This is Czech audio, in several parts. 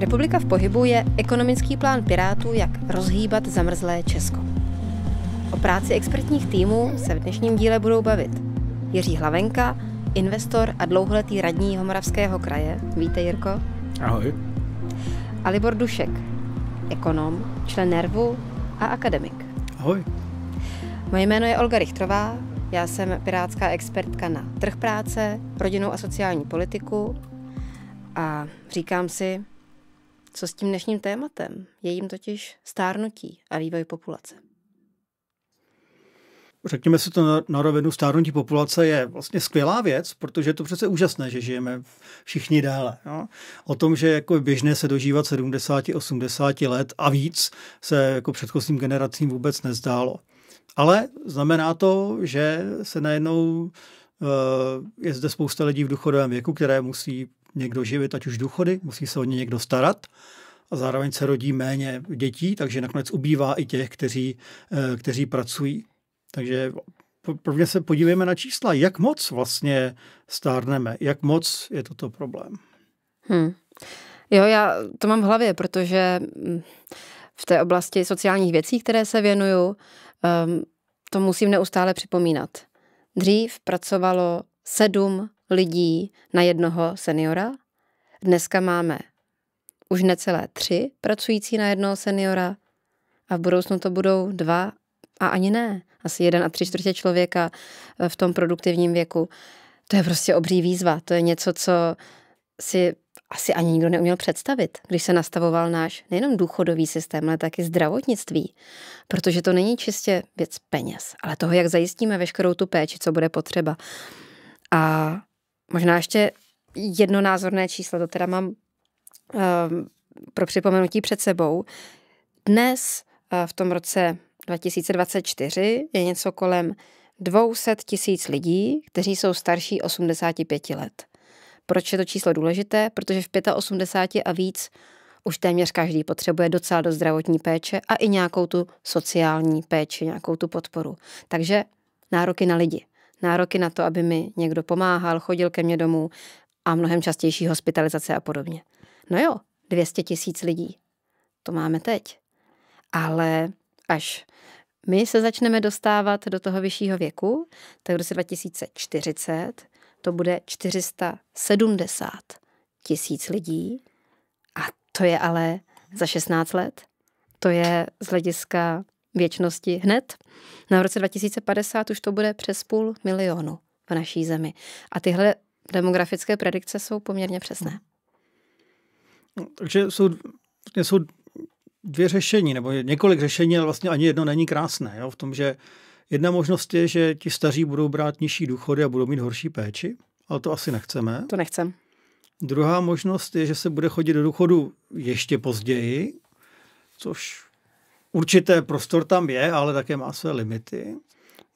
Republika v pohybu je ekonomický plán Pirátů, jak rozhýbat zamrzlé Česko. O práci expertních týmů se v dnešním díle budou bavit Jiří Hlavenka, investor a dlouholetý radní Homoravského kraje. Víte, Jirko? Ahoj. Alibor Dušek, ekonom, člen nervu a akademik. Ahoj. Moje jméno je Olga Richtrová, já jsem pirátská expertka na trh práce, rodinu a sociální politiku a říkám si, co s tím dnešním tématem? Je jim totiž stárnutí a vývoj populace. Řekněme si to na, rovinu, stárnutí populace je vlastně skvělá věc, protože je to přece úžasné, že žijeme všichni déle. No? O tom, že jako běžné se dožívat 70, 80 let a víc, se jako předchozím generacím vůbec nezdálo. Ale znamená to, že se najednou eh, je zde spousta lidí v důchodovém věku, které musí někdo živit, ať už důchody, musí se o ně někdo starat a zároveň se rodí méně dětí, takže nakonec ubývá i těch, kteří, eh, kteří pracují. Takže prvně se podívejme na čísla, jak moc vlastně stárneme, jak moc je toto problém. Hmm. Jo, já to mám v hlavě, protože hm, v té oblasti sociálních věcí, které se věnuju, ehm, to musím neustále připomínat. Dřív pracovalo sedm lidí na jednoho seniora. Dneska máme už necelé tři pracující na jednoho seniora a v budoucnu to budou dva a ani ne. Asi jeden a tři čtvrtě člověka eh, v tom produktivním věku. To je prostě obří výzva. To je něco, co si asi ani nikdo neuměl představit, když se nastavoval náš nejenom důchodový systém, ale taky zdravotnictví. Protože to není čistě věc peněz, ale toho, jak zajistíme veškerou tu péči, co bude potřeba. A Možná ještě jedno názorné číslo, to teda mám um, pro připomenutí před sebou. Dnes uh, v tom roce 2024 je něco kolem 200 tisíc lidí, kteří jsou starší 85 let. Proč je to číslo důležité? Protože v 85 a víc už téměř každý potřebuje docela do zdravotní péče a i nějakou tu sociální péči, nějakou tu podporu. Takže nároky na lidi nároky na to, aby mi někdo pomáhal, chodil ke mně domů a mnohem častější hospitalizace a podobně. No jo, 200 tisíc lidí. To máme teď. Ale až my se začneme dostávat do toho vyššího věku, tak v roce 2040 to bude 470 tisíc lidí a to je ale za 16 let. To je z hlediska věčnosti hned. Na no roce 2050 už to bude přes půl milionu v naší zemi. A tyhle demografické predikce jsou poměrně přesné. No, takže jsou, vlastně jsou dvě řešení, nebo několik řešení, ale vlastně ani jedno není krásné. Jo? V tom, že jedna možnost je, že ti staří budou brát nižší důchody a budou mít horší péči, ale to asi nechceme. To nechcem. Druhá možnost je, že se bude chodit do důchodu ještě později, což určité prostor tam je, ale také má své limity.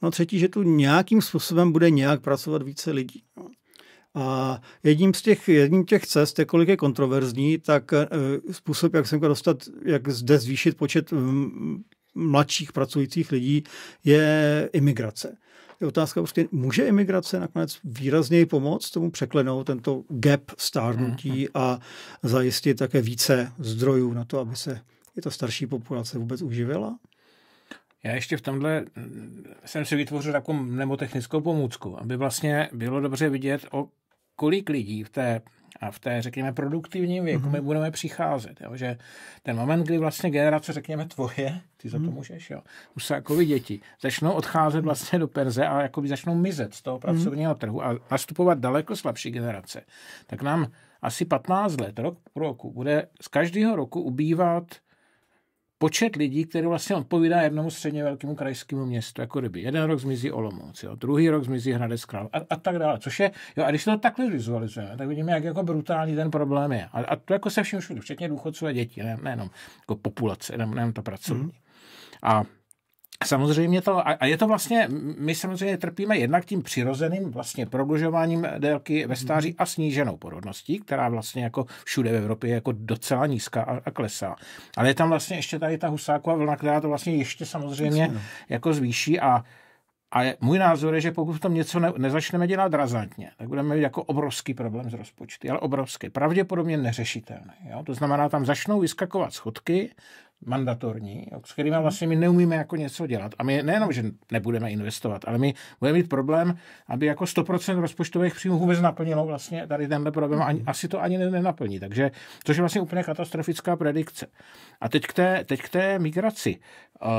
No třetí, že tu nějakým způsobem bude nějak pracovat více lidí. No. A jedním z těch, jedním těch cest, je kolik je kontroverzní, tak e, způsob, jak se dostat, jak zde zvýšit počet mladších pracujících lidí, je imigrace. Je otázka prostě, může imigrace nakonec výrazněji pomoct tomu překlenout tento gap stárnutí mhm. a zajistit také více zdrojů na to, aby se i ta starší populace vůbec uživila? Já ještě v tomhle mm, jsem si vytvořil takovou mnemotechnickou pomůcku, aby vlastně bylo dobře vidět, o kolik lidí v té a v té, řekněme, produktivním věku mm-hmm. my budeme přicházet. Jo? Že ten moment, kdy vlastně generace, řekněme, tvoje, ty za to mhm. můžeš, jo, už se jako děti, začnou odcházet vlastně do Perze a jakoby začnou mizet z toho mhm. pracovního mm-hmm. trhu a nastupovat daleko slabší generace, tak nám asi 15 let, rok po roku, bude z každého roku ubývat počet lidí, který vlastně odpovídá jednomu středně velkému krajskému městu, jako kdyby jeden rok zmizí Olomouc, jo, druhý rok zmizí Hradec Král a, a, tak dále. Což je, jo, a když to takhle vizualizujeme, tak vidíme, jak jako brutální ten problém je. A, a to jako se vším všude, včetně důchodců a dětí, ne, nejenom jako populace, ne, nejenom to pracovní. Mm. A Samozřejmě to, a je to vlastně, my samozřejmě trpíme jednak tím přirozeným vlastně prodlužováním délky ve stáří mhm. a sníženou porodností, která vlastně jako všude v Evropě je jako docela nízká a, klesá. Ale je tam vlastně ještě tady ta husáková vlna, která to vlastně ještě samozřejmě Jasně, no. jako zvýší a a můj názor je, že pokud v tom něco ne, nezačneme dělat razantně, tak budeme mít jako obrovský problém s rozpočty, ale obrovský, pravděpodobně neřešitelný. Jo? To znamená, tam začnou vyskakovat schodky, mandatorní, s kterými vlastně my neumíme jako něco dělat. A my nejenom, že nebudeme investovat, ale my budeme mít problém, aby jako 100% rozpočtových příjmů vůbec naplnilo vlastně tady tenhle problém. Ani, asi to ani nenaplní. Takže, to je vlastně úplně katastrofická predikce. A teď k té, teď k té migraci. Uh,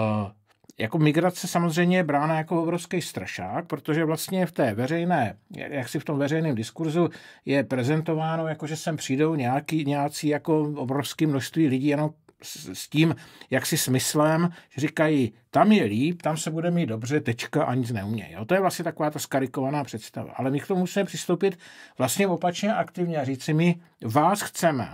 jako migrace samozřejmě je brána jako obrovský strašák, protože vlastně v té veřejné, jak si v tom veřejném diskurzu je prezentováno, jako že sem přijdou nějaký, nějací jako obrovské množství lidí jenom s, tím, tím si smyslem, že říkají, tam je líp, tam se bude mít dobře, tečka a nic neumějí. To je vlastně taková ta skarikovaná představa. Ale my k tomu musíme přistoupit vlastně opačně aktivně a říct si, my vás chceme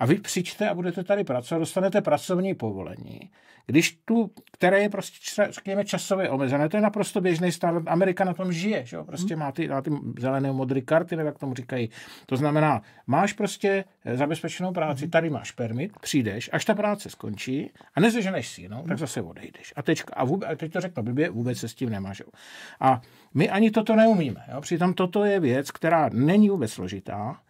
a vy přijďte a budete tady pracovat, dostanete pracovní povolení. Když tu, které je prostě, řekněme, časově omezené, to je naprosto běžný stav, Amerika na tom žije, že jo? prostě mhm. má ty, má ty zelené modré karty, nebo jak tomu říkají. To znamená, máš prostě eh, zabezpečenou práci, mhm. tady máš permit, přijdeš, až ta práce skončí a nezeženeš si no, tak mhm. zase odejdeš. A, tečka, a, vůbec, a teď to řeknu blbě, vůbec se s tím nemáš. A my ani toto neumíme. Jo? Přitom toto je věc, která není vůbec složitá.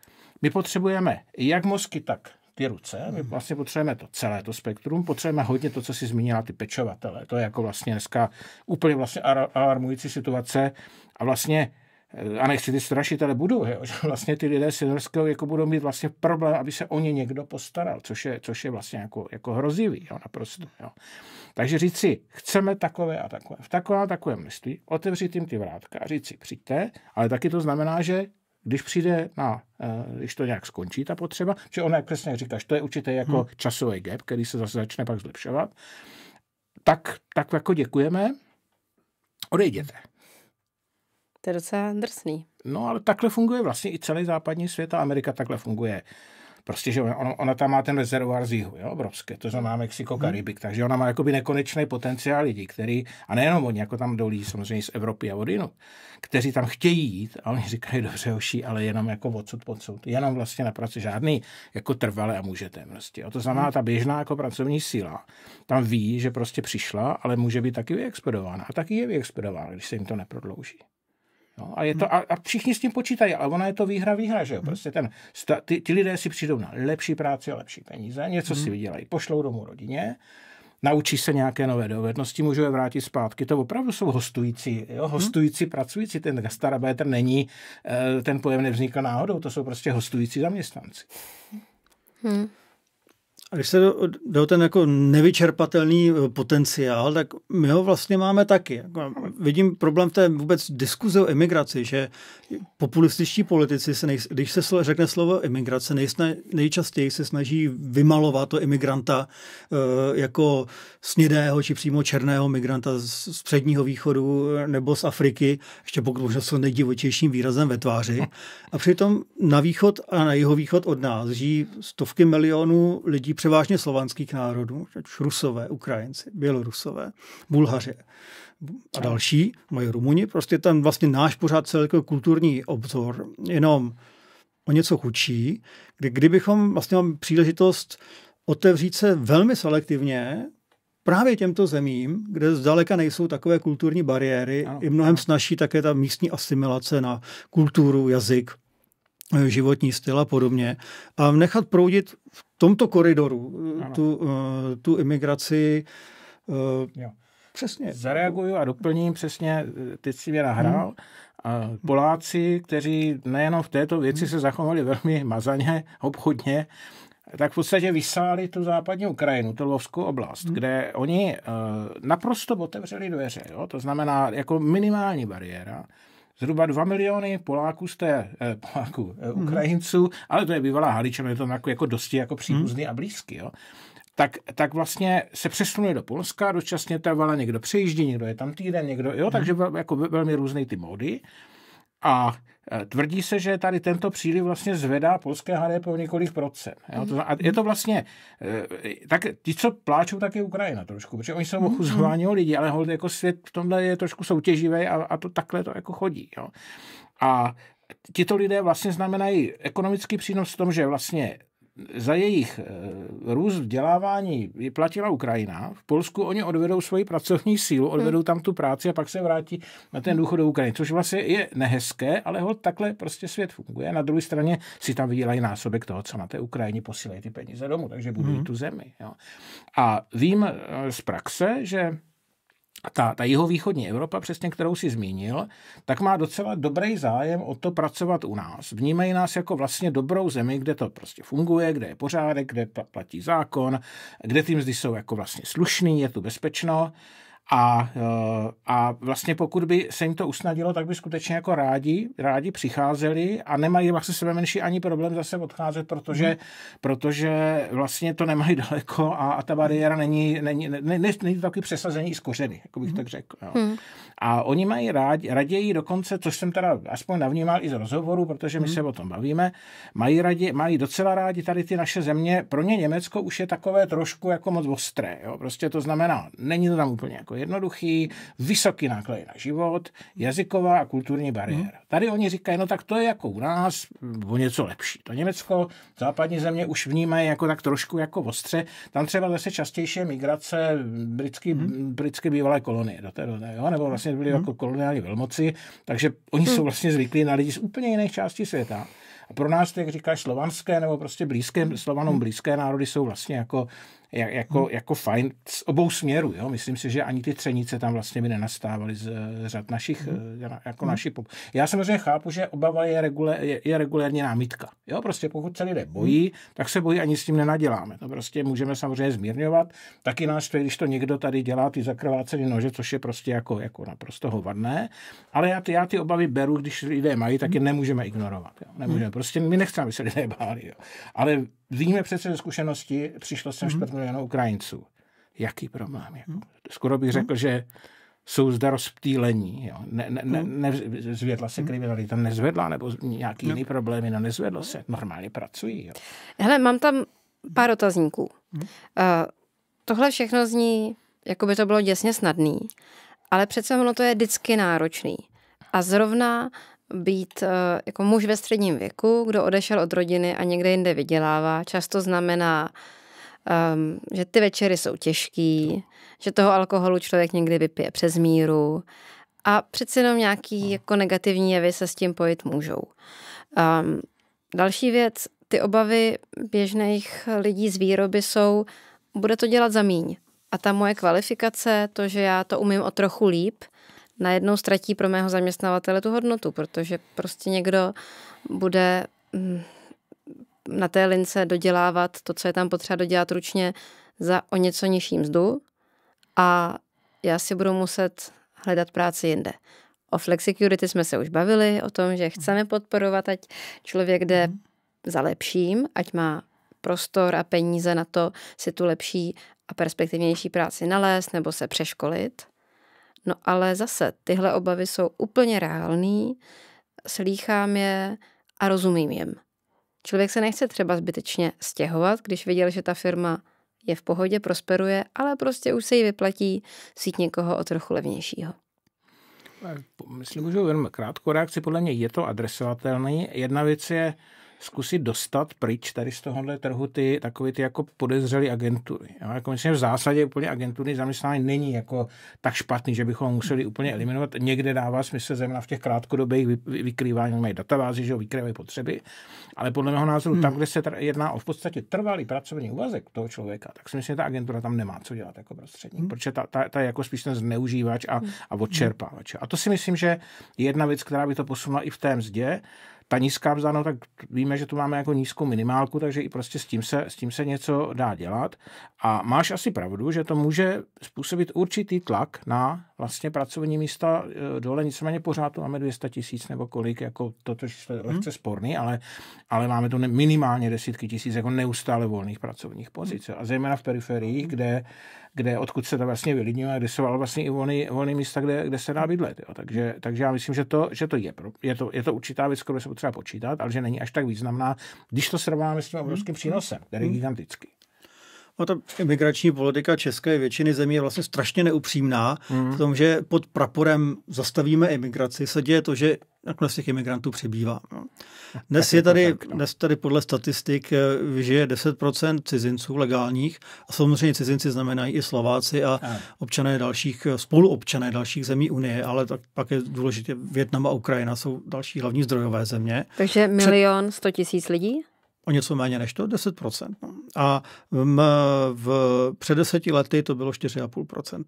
My potřebujeme jak mozky, tak ty ruce. My mhm. vlastně potřebujeme to celé to spektrum, potřebujeme hodně to, co si zmínila, ty pečovatele. To je jako vlastně dneska úplně vlastně alarmující situace a vlastně eh, a nechci ty strašit, ale budou, jo, že vlastně ty lidé seniorského jako budou mít vlastně problém, aby se o ně někdo postaral, což je, což je vlastně jako, jako hrozivý, jo, naprosto. Jo. Takže říci chceme takové a takové, v takové a takové množství, otevřít jim ty vrátka a říci, přijďte, ale taky to znamená, že když přijde na, eh, když to nějak skončí ta potřeba, že ona, přesně říkáš, to je určitě jako hmm. časový gap, který se zase začne pak zlepšovat, tak, tak jako děkujeme, odejděte. To je docela drsný. No ale takhle funguje vlastně i celý západní svět a Amerika takhle funguje Prostě, že ona, ona tam má ten rezervoár z jihu, jo, obrovské, to znamená Mexiko, hmm. Karibik, hmm. takže ona má jakoby nekonečný potenciál lidí, který, a nejenom oni, jako tam jdou lidi samozřejmě z Evropy a odinut, kteří tam chtějí jít a oni říkají, dobře, hoši, ale jenom jako odsud, odsud, jenom vlastně na práci, žádný jako trvalé a můžete prostě. Jo. To znamená, hmm. ta běžná jako pracovní síla tam ví, že prostě přišla, ale může být taky vyexpedována a taky je vyexpedována, když se jim to neprodlouží. No, A, je to, hmm. a, a všichni s tím počítají, ale ona je to výhra, výhra, že jo? Hmm. Prostě ten, sta, ty, ty lidé si přijdou na lepší práci a lepší peníze, něco hmm. si vydělají, pošlou domů rodině, naučí se nějaké nové dovednosti, můžou je vrátit zpátky. To opravdu jsou hostující, jo? Hmm. hostující hmm. pracující. Ten gastarabéter není, eh, ten pojem nevznikl náhodou, to jsou prostě hostující zaměstnanci. Hmm. A když se do ten jako nevyčerpatelný eh, potenciál, tak my ho vlastně máme taky. Jako, vidím problém v té vůbec diskuze o imigraci, že populističtí politici, se nej, když se slo, řekne slovo imigrace, nejsna, nejčastěji se snaží vymalovat to imigranta eh, jako snědého či přímo černého migranta z, z předního východu eh, nebo z Afriky, ještě pokud možná jsou nejdivočejším výrazem ve tváři. A přitom na východ a na jeho východ od nás žijí stovky milionů lidí převážně slovanských národů, Rusové, Ukrajinci, Bělorusové, Bulhaři a další, mají Rumuni, prostě ten vlastně náš pořád celý kulturní obzor, jenom o něco chudší, kdy, kdybychom vlastně mám příležitost otevřít se velmi selektivně právě těmto zemím, kde zdaleka nejsou takové kulturní bariéry, ano. i mnohem snaží také ta místní asimilace na kulturu, jazyk, životní styl a podobně. A nechat proudit v tomto koridoru tu, eh, tu imigraci. Eh, jo. Přesně. Zareaguju a doplním přesně, eh, teď si mě nahrál. Hmm. Poláci, kteří nejenom v této věci hmm. se zachovali velmi mazaně, obchodně, tak v podstatě vysáli tu západní Ukrajinu, tu lovskou oblast, hmm. kde oni naprosto otevřeli dveře. Jo? To znamená jako minimální bariéra zhruba 2 miliony Poláků z té, eh, Poláků, eh, mhm. Ukrajinců, mm-hmm. ale to je bývalá Haličem, je to jako, jako dosti jako příbuzný mm-hmm. a blízký, jo. Tak, tak vlastně se přesunuje do Polska, dočasně ta vala někdo přejíždí, někdo je tam týden, někdo, jo, mm-hmm. takže jako velmi různý ty módy. A Eh, tvrdí se, že tady tento příliv vlastně zvedá polské HDP o několik procent. Jo? To, a je to vlastně, eh, tak ti, co pláčou, tak je Ukrajina trošku, protože oni jsou ochuzováni o lidi, ale hold, jako svět v tomhle je trošku soutěživý a, a to takhle to jako chodí. Jo? A tito lidé vlastně znamenají ekonomický přínos v tom, že vlastně za jejich eh, růst vzdělávání vyplatila Ukrajina. V Polsku oni odvedou svoji pracovní sílu, hmm. odvedou tam tu práci a pak se vrátí na ten důchod do Ukrajiny, což vlastně je nehezké, ale ho takhle prostě svět funguje. Na druhé straně si tam vydělají násobek toho, co na té Ukrajině posílají ty peníze domů, takže budují hmm. tu zemi. Jo. A vím eh, z praxe, že ta, ta jihovýchodní Evropa, přesně kterou si zmínil, tak má docela dobrý zájem o to pracovat u nás. Vnímají nás jako vlastně dobrou zemi, kde to prostě funguje, kde je pořádek, kde platí zákon, kde ty mzdy jsou jako vlastně slušný, je tu bezpečno. A, eh, a vlastně pokud by se jim to usnadilo, tak by skutečně jako rádi, rádi přicházeli a nemají vlastně sebe menší ani problém zase odcházet, protože, mm. protože vlastně to nemají daleko a, a ta bariéra není, není, není, není, není to takový přesazení z kořeny, jako bych mm. tak řekl. Jo. Mm. A oni mají rádi raději dokonce, což jsem teda aspoň navnímal i z rozhovoru, protože my mm. se o tom bavíme, mají, rádi, mají docela rádi tady ty naše země. Pro ně Německo už je takové trošku jako moc ostré. Jo. Prostě to znamená, není to tam úplně jako jednoduchý, vysoký náklady na život, jazyková a kulturní bariéra. Hmm. Tady oni říkají, no tak to je jako u nás o něco lepší. To Německo, západní země už vnímají jako tak trošku jako ostře. Tam třeba zase častější migrace hmm. britské hmm. britský bývalé kolonie, do té, doby, jo? nebo vlastně byly hmm. jako koloniální velmoci, takže oni hmm. jsou vlastně zvyklí na lidi z úplně jiných částí světa. A pro nás, jak říkáš, slovanské nebo prostě blízké, hmm. slovanům hmm. blízké národy jsou vlastně jako jako, hmm. jako fajn z obou směrů. Jo? Myslím si, že ani ty třenice tam vlastně by nenastávaly z eh, řad našich, hmm. Eh, jako hmm. naši pop. Já samozřejmě chápu, že obava je, regulé, je, je regulérně námitka. Jo? Prostě pokud se lidé bojí, hmm. tak se bojí, ani s tím nenaděláme. To prostě můžeme samozřejmě zmírňovat. Taky nás to, když to někdo tady dělá ty zakrvácené nože, což je prostě jako, jako naprosto hovadné. Ale já ty, já ty obavy beru, když lidé mají, tak je nemůžeme ignorovat. Jo? Nemůžeme. Prostě my nechceme, aby se lidé báli. Jo? Ale víme přece ze zkušenosti, přišlo sem čtvrt mm-hmm. milionu Ukrajinců. Jaký problém? Jako? Skoro bych mhm. řekl, že jsou zda rozptýlení. Jo. Ne, ne, ne, mhm. ne, se kriminalita, nezvedla, nebo nějaký no. jiný problémy, no nezvedlo se. Normálně pracují. Jo. Hele, mám tam pár otazníků. Hmm. Uh, tohle všechno zní, jako by to bylo děsně snadný, ale přece ono to je vždycky náročný. A zrovna být eh, jako muž ve středním věku, kdo odešel od rodiny a někde jinde vydělává, často znamená, um, že ty večery jsou těžký, že toho alkoholu člověk někdy vypije přes míru a přeci jenom nějaký hmm. jako negativní jevy se s tím pojit můžou. Um, další věc, ty obavy běžných lidí z výroby jsou, bude to dělat za míň. A ta moje kvalifikace, to, že já to umím o trochu líp, najednou ztratí pro mého zaměstnavatele tu hodnotu, protože prostě někdo bude mm, na té lince dodělávat to, co je tam potřeba dodělat ručně za o něco nižší mzdu a já si budu muset hledat práci jinde. O flexicurity jsme se už bavili, o tom, že chceme podporovat, ať člověk jde mhm. za lepším, ať má prostor a peníze na to si tu lepší a perspektivnější práci nalézt nebo se přeškolit. No ale zase, tyhle obavy jsou úplně reální, slýchám je a rozumím jim. Člověk se nechce třeba zbytečně stěhovat, když viděl, že ta firma je v pohodě, prosperuje, ale prostě už se jí vyplatí sít někoho o trochu levnějšího. Myslím, že jenom krátkou reakci. Podle mě je to adresovatelný. Jedna věc je, zkusit dostat pryč tady z tohohle trhu ty takové ty jako podezřelé agentury. Jo? Jako myslím, v zásadě úplně agentury zaměstnání není jako tak špatný, že bychom ho museli úplně eliminovat. Někde dává smysl zejména v těch krátkodobých vykrývání, mají databázy, že ho vykrývají potřeby, ale podle mého názoru hmm. tam, kde se jedná o v podstatě trvalý pracovní úvazek toho člověka, tak si myslím, že ta agentura tam nemá co dělat jako prostředník, hmm. protože ta, ta, ta, je jako spíš ten zneužívač a, hmm. a odčerpávač. A to si myslím, že jedna věc, která by to posunula i v té mzdě, ta nízká mzda, no tak víme, že tu máme jako nízkou minimálku, takže i prostě s tím se, s tím se něco dá dělat. A máš asi pravdu, že to může způsobit určitý tlak na vlastně pracovní místa eh, dole, nicméně pořád to máme 200 tisíc nebo kolik, jako toto je mhm. lehce sporný, ale, ale máme to minimálně desítky tisíc jako neustále volných pracovních pozic. Mhm. A zejména v periferiích, kde kde, odkud se to vlastně vylidňuje, kde jsou ale vlastně i volné, volný místa, kde, kde se dá bydlet. Jo. Takže, takže já myslím, že to, že to je, je to, je to určitá věc, kterou se potřeba počítat, ale že není až tak významná, když to srovnáme s tím obrovským mhm. přínosem, který je mhm. gigantický. No, ta imigrační politika české většiny zemí je vlastně strašně neupřímná mm. v mhm. tom, že pod praporem zastavíme imigraci se děje to, že nakonec těch imigrantů přibývá. No. No. Dnes je tady, no. dnes tady podle statistik eh, žije 10% cizinců legálních a samozřejmě cizinci znamenají i Slováci a občané dalších, eh, spoluobčané dalších zemí Unie, ale tak pak je důležité, Větnam a Ukrajina jsou další hlavní zdrojové země. Takže milion sto tisíc lidí? o něco méně než to, 10%. A v, mm, eh, v, před deseti lety to bylo 4,5%.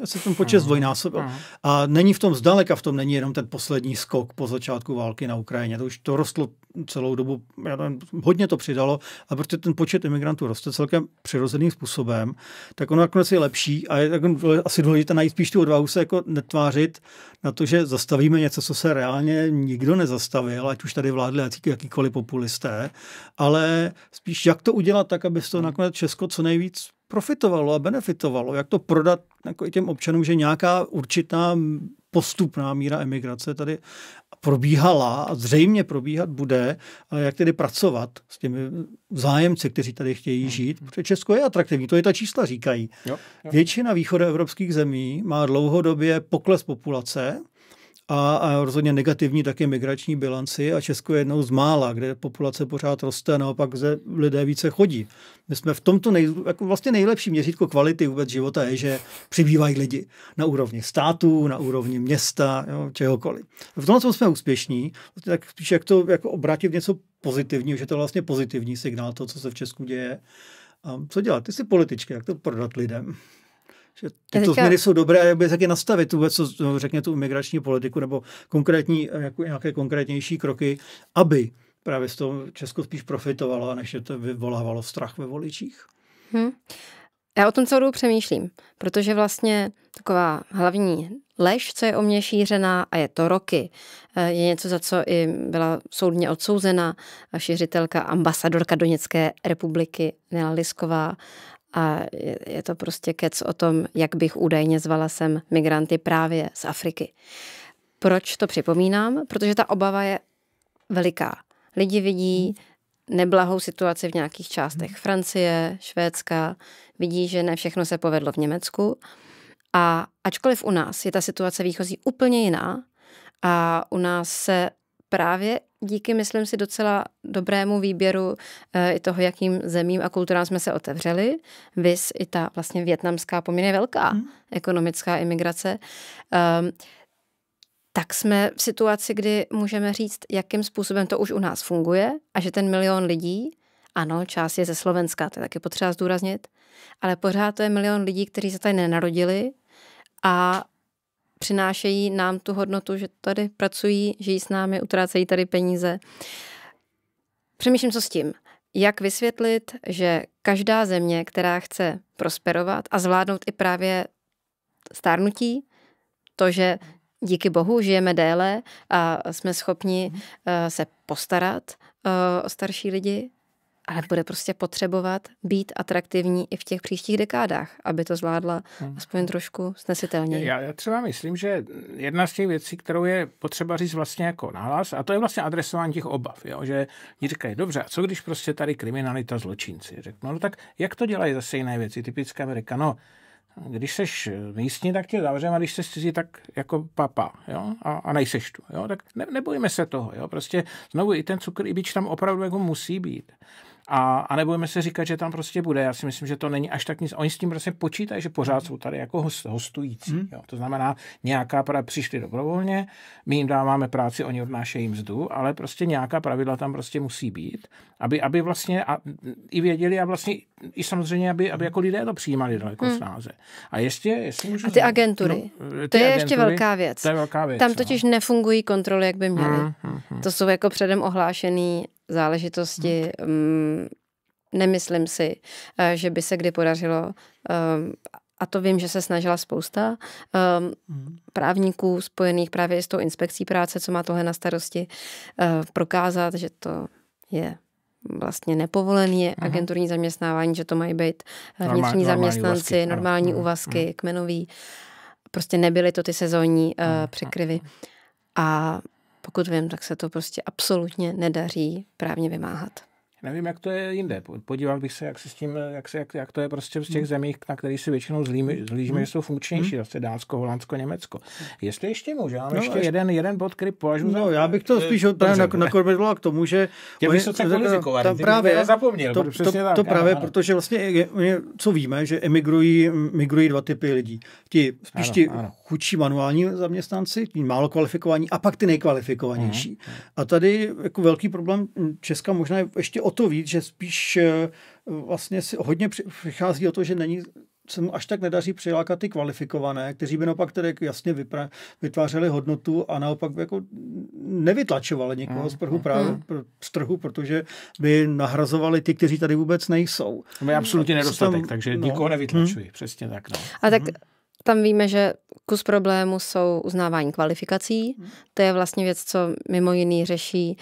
Já se ten počet zdvojnásobil. Hmm. A není v tom zdaleka, v tom není jenom ten poslední skok po začátku války na Ukrajině. To už to rostlo celou dobu, já nevím, hodně to přidalo, a protože ten počet imigrantů roste celkem přirozeným způsobem, tak ono nakonec je lepší a je tak asi důležité najít spíš tu odvahu se jako netvářit na to, že zastavíme něco, co se reálně nikdo nezastavil, ať už tady vládli jakýkoliv populisté, ale spíš jak to udělat tak, aby se to hmm. nakonec Česko co nejvíc profitovalo a benefitovalo, jak to prodat jako i těm občanům, že nějaká určitá postupná míra emigrace tady probíhala a zřejmě probíhat bude, ale jak tedy pracovat s těmi zájemci, kteří tady chtějí hmm. žít, protože Česko je atraktivní, to je ta čísla říkají. Jo, jo. Většina východoevropských zemí má dlouhodobě pokles populace, a, a rozhodně negativní také migrační bilanci a Česko je jednou z mála, kde populace pořád roste a naopak ze lidé více chodí. My jsme v tomto nej, jako vlastně nejlepší měřítko kvality vůbec života je, že přibývají lidi na úrovni státu, na úrovni města, jo, čehokoliv. V tomhle jsme úspěšní, tak spíš jak to jako obrátit něco pozitivního, že to je vlastně pozitivní signál, to, co se v Česku děje. A co dělat? Ty jsi politička, jak to prodat lidem? že tyto teďka... změny jsou dobré, jak by taky nastavit vůbec, co, řekně tu imigrační politiku nebo konkrétní, eh, jako nějaké konkrétnější kroky, aby právě z toho Česko spíš profitovalo, než je to vyvolávalo strach ve voličích. Hmm. Já o tom celou dobu přemýšlím, protože vlastně taková hlavní lež, co je o mě šířená, a je to roky, eh, je něco, za co i byla soudně odsouzena šířitelka ambasadorka Doněcké republiky Nela Lisková a je to prostě kec o tom, jak bych údajně zvala sem migranty právě z Afriky. Proč to připomínám? Protože ta obava je veliká. Lidi vidí neblahou situaci v nějakých částech hmm. Francie, Švédska, vidí, že ne všechno se povedlo v Německu. A ačkoliv u nás je ta situace výchozí úplně jiná a u nás se právě díky, myslím si, docela dobrému výběru e, i toho, jakým zemím a kulturám jsme se otevřeli. Vys i ta vlastně větnamská poměrně velká hmm. ekonomická imigrace. Um, tak jsme v situaci, kdy můžeme říct, jakým způsobem to už u nás funguje a že ten milion lidí, ano, část je ze Slovenska, to je taky potřeba zdůraznit, ale pořád to je milion lidí, kteří se tady nenarodili a přinášejí nám tu hodnotu, že tady pracují, žijí s námi, utrácejí tady peníze. Přemýšlím, co s tím. Jak vysvětlit, že každá země, která chce prosperovat a zvládnout i právě stárnutí, to, že díky bohu žijeme déle a jsme schopni mhm. eh, se postarat eh, o starší lidi, ale bude prostě potřebovat být atraktivní i v těch příštích dekádách, aby to zvládla hmm. aspoň trošku snesitelněji. Já, já třeba myslím, že jedna z těch věcí, kterou je potřeba říct vlastně jako nahlas, a to je vlastně adresování těch obav, jo? že oni říkají, dobře, a co když prostě tady kriminalita zločinci? Řeknu, no, no tak jak to dělají zase jiné věci? Typická Amerika, no, když seš eh, místní, tak tě zavřeme, a když se cizí, tak jako papa, jo, a, a nejseš tu, jo, tak ne, nebojíme se toho, jo, prostě znovu i ten cukr i byč tam opravdu jako musí být. A, a nebudeme se říkat, že tam prostě bude. Já si myslím, že to není až tak nic. Oni s tím prostě počítají, že pořád jsou tady jako host, hostující. Hmm. Jo. To znamená, nějaká pra přišli dobrovolně, my jim dáváme práci, oni odnášejí mzdu, ale prostě nějaká pravidla tam prostě musí být, aby, aby vlastně a, i věděli a vlastně i samozřejmě, aby, aby jako lidé to přijímali daleko hmm. snáze. A ještě, jestli můžu... A ty agentury. No, eh, ty to je agentury, ještě velká věc. To je velká věc. Tam no. totiž no. nefungují kontroly, jak by měly. Hmm, hmm, hmm. To jsou jako předem ohlášený záležitosti. Hmm. Nemyslím si, eh, že by se kdy podařilo eh, a to vím, že se snažila spousta um, právníků spojených právě s tou inspekcí práce, co má tohle na starosti, uh, prokázat, že to je vlastně nepovolený Aha. agenturní zaměstnávání, že to mají být vnitřní normální, zaměstnanci, normální normální hmm, úvazky hmm. kmenový. Prostě nebyly to ty sezónní uh, překryvy. A pokud vím, tak se to prostě absolutně nedaří právně vymáhat. Nevím, jak to je jinde. Podíval bych se, jak, se s tím, jak, se, jak, jak to je prostě v těch hmm. zemích, na které si většinou zlíme, hmm. zlížíme, hmm. že jsou funkčnější, hmm. zase Dánsko, Holandsko, Německo. Hmm. Jestli ještě můžu, mám no, ještě až... jeden, jeden bod, který považuji No, za... já bych to eh, spíš odpravil na, na no, k tomu, že... Tě eh, bych tam právě, já zapomněl. To, to, tak, to právě, ano, protože vlastně, je, co víme, že emigrují migrují dva typy lidí. Ti spíš ano, ti ano. chudší manuální zaměstnanci, ti málo kvalifikovaní a pak ty nejkvalifikovanější. Mhm, mhm. A tady jako velký problém Česka možná ještě o to víc, že spíš eh, vlastně si hodně přichází o to, že není se mu až tak nedaří přilákat ty kvalifikované, kteří by naopak tedy jasně vypra- vytvářeli hodnotu a naopak by jako nevytlačovali někoho z, prhu mm, mm, právě, mm. z trhu, protože by nahrazovali ty, kteří tady vůbec nejsou. To no, je absolutně nedostatek, tam, takže no. nikoho nevytlačují, hmm. přesně tak. No. A tak mhm. tam víme, že kus problému jsou uznávání kvalifikací. Hm. To je vlastně věc, co mimo jiný řeší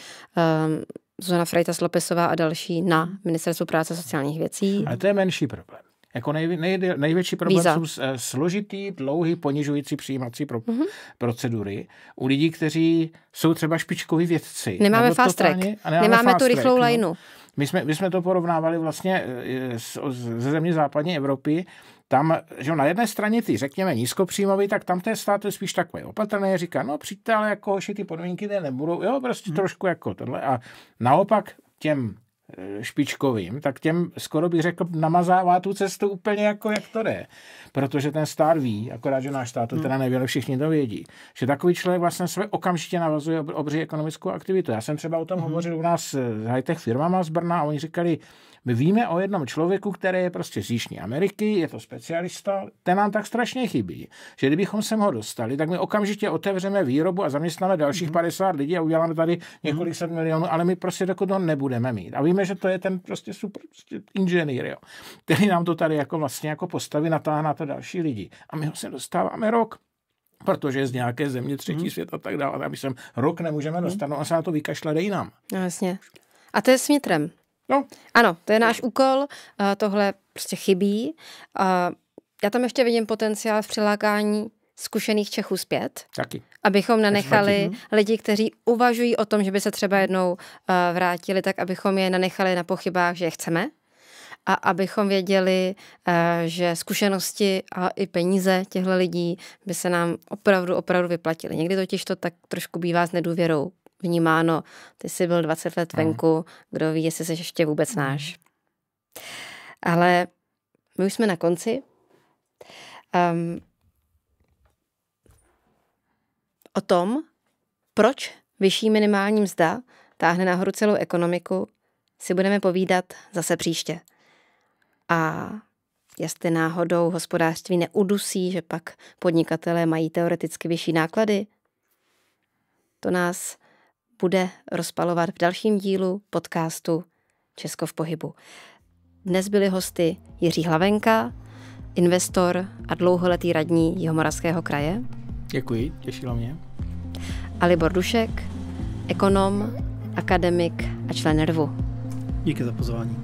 um, Zuzana Freitas Lopesová a další na Ministerstvu práce a sociálních věcí. Ale to je menší problém. Jako nej, nej, největší problém Víza. jsou eh, složitý, dlouhý, ponižující přijímací pro, mm-hmm. procedury u lidí, kteří jsou třeba špičkoví vědci. Nemáme fast track, nemáme, nemáme fast tu rychlou track, lajnu. No. My jsme, my jsme to porovnávali vlastně eh, ze země západní Evropy tam, že na jedné straně ty, řekněme, nízkopříjmový, tak tam ten stát je spíš takový opatrný, říká, no přijďte, ale jako že ty podmínky ty nebudou, jo, prostě hmm. trošku jako tohle. A naopak těm Eh, špičkovým, tak těm skoro bych řekl, namazává tu cestu úplně jako jak to jde. Protože ten stát ví, akorát, že náš stát to teda hmm. neví, ale všichni to vědí, že takový člověk vlastně své okamžitě navazuje obří ekonomickou aktivitu. Já jsem třeba o tom hmm. hovořil u nás eh, s high-tech firmama z Brna a oni říkali, my víme o jednom člověku, který je prostě z Jižní Ameriky, je to specialista, ten nám tak strašně chybí, že kdybychom sem ho dostali, tak my okamžitě otevřeme výrobu a zaměstnáme dalších mm-hmm. 50 lidí a uděláme tady několik hmm. set milionů, ale my prostě dokud to nebudeme mít. A víme, že to je ten prostě super prostě inženýr, jo, který nám to tady jako vlastně jako postaví natáhne na to další lidi. A my ho se dostáváme rok protože je z nějaké země třetí hmm. svět a tak dále. A my sem rok nemůžeme mhm. dostat, no a se na to vykašle, dej nám. No jasně. A to je s vnitrem. No. Ano, to je náš úkol, eh, tohle prostě chybí. Eh, já tam ještě vidím potenciál v přilákání zkušených Čechů zpět. Taky abychom nanechali hm? lidi, kteří uvažují o tom, že by se třeba jednou uh, vrátili, tak abychom je nanechali na pochybách, že je chceme, a abychom věděli, uh, že zkušenosti a i peníze těchto lidí by se nám opravdu, opravdu vyplatily. Někdy totiž to tak trošku bývá s nedůvěrou vnímáno. Ty jsi byl 20 let venku, kdo ví, jestli jsi ještě vůbec mhm. náš. Ale my už jsme na konci. Um, o tom, proč vyšší minimální mzda táhne nahoru celou ekonomiku, si budeme povídat zase příště. A jestli náhodou hospodářství neudusí, že pak podnikatelé mají teoreticky vyšší náklady, to nás bude rozpalovat v dalším dílu podcastu Česko v pohybu. Dnes byli hosty Jiří Hlavenka, investor a dlouholetý radní Jihomoravského kraje. Děkuji, těšilo mě a Libor Dušek, ekonom, akademik a člen RVU. Díky za pozvání.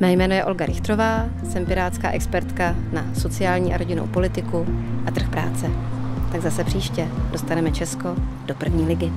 Mé jméno je Olga Richtrová, jsem pirátská expertka na sociální a rodinnou politiku a trh práce. Tak zase příště dostaneme Česko do první ligy.